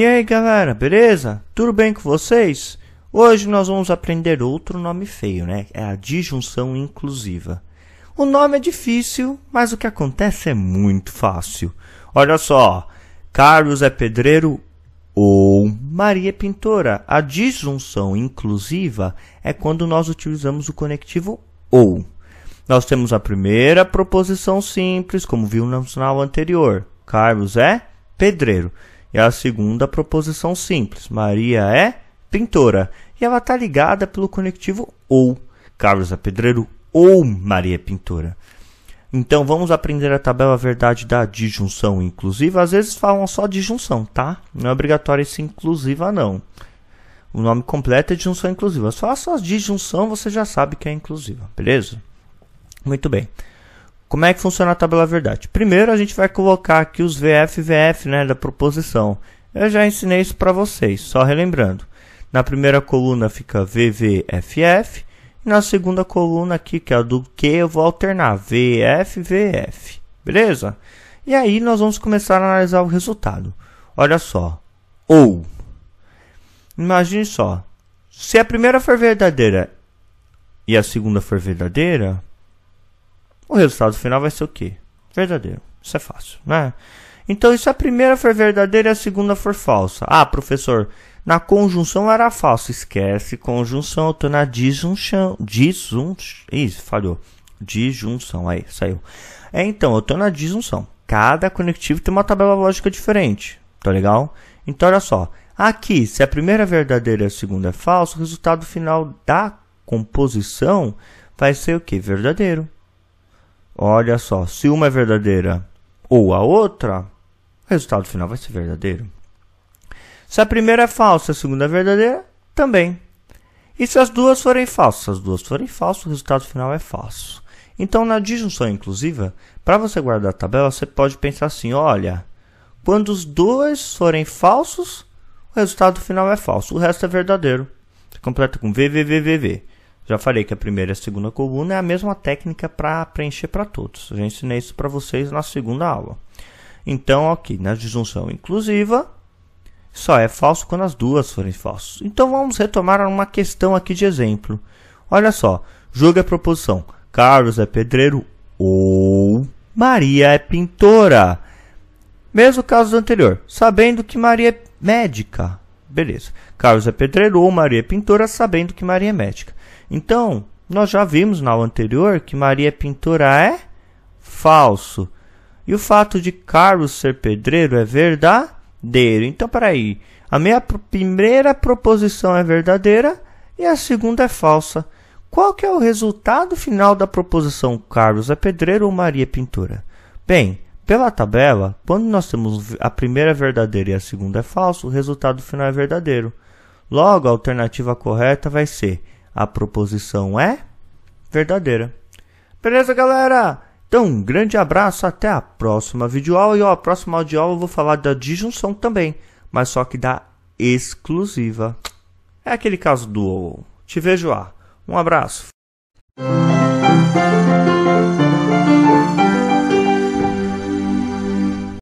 E aí galera, beleza? Tudo bem com vocês? Hoje nós vamos aprender outro nome feio, né? É a disjunção inclusiva. O nome é difícil, mas o que acontece é muito fácil. Olha só, Carlos é pedreiro ou Maria é pintora. A disjunção inclusiva é quando nós utilizamos o conectivo ou. Nós temos a primeira proposição simples, como viu no sinal anterior. Carlos é pedreiro. E é a segunda a proposição simples. Maria é pintora. E ela está ligada pelo conectivo ou. Carlos é pedreiro ou Maria é pintora. Então vamos aprender a tabela verdade da disjunção inclusiva. Às vezes falam só disjunção, tá? Não é obrigatório esse inclusiva, não. O nome completo é disjunção inclusiva. Só a sua disjunção você já sabe que é inclusiva, beleza? Muito bem. Como é que funciona a tabela verdade? Primeiro a gente vai colocar aqui os VF e VF né, da proposição. Eu já ensinei isso para vocês, só relembrando. Na primeira coluna fica VVFF e na segunda coluna aqui, que é a do que, eu vou alternar VF VF. Beleza? E aí nós vamos começar a analisar o resultado. Olha só. Ou. Imagine só. Se a primeira for verdadeira e a segunda for verdadeira, o resultado final vai ser o quê? Verdadeiro. Isso é fácil, né? Então, isso é a primeira for verdadeira e a segunda for falsa. Ah, professor, na conjunção era falso. Esquece conjunção, eu estou na disjunção. Disjun... Isso, falhou. Disjunção, aí, saiu. É, então, eu estou na disjunção. Cada conectivo tem uma tabela lógica diferente, tá legal? Então, olha só. Aqui, se a primeira é verdadeira e a segunda é falsa, o resultado final da composição vai ser o que? Verdadeiro. Olha só, se uma é verdadeira ou a outra, o resultado final vai ser verdadeiro. Se a primeira é falsa e a segunda é verdadeira, também. E se as duas forem falsas? Se as duas forem falsas, o resultado final é falso. Então, na disjunção inclusiva, para você guardar a tabela, você pode pensar assim: olha, quando os dois forem falsos, o resultado final é falso, o resto é verdadeiro. Você completa com V. Já falei que a primeira e a segunda coluna é a mesma técnica para preencher para todos. Eu já ensinei isso para vocês na segunda aula. Então, aqui na disjunção inclusiva, só é falso quando as duas forem falsas. Então, vamos retomar uma questão aqui de exemplo. Olha só, julga a é proposição. Carlos é pedreiro ou Maria é pintora. Mesmo caso anterior, sabendo que Maria é médica. Beleza. Carlos é pedreiro ou Maria é pintora, sabendo que Maria é médica. Então, nós já vimos na aula anterior que Maria pintora é falso. E o fato de Carlos ser pedreiro é verdadeiro. Então, peraí. A minha primeira proposição é verdadeira e a segunda é falsa. Qual que é o resultado final da proposição Carlos é pedreiro ou Maria é pintora? Bem, pela tabela, quando nós temos a primeira é verdadeira e a segunda é falsa, o resultado final é verdadeiro. Logo, a alternativa correta vai ser a proposição é verdadeira. Beleza, galera? Então, um grande abraço, até a próxima videoaula. E ó, a próxima audioaula eu vou falar da disjunção também, mas só que da exclusiva. É aquele caso do ou. Te vejo lá. Um abraço.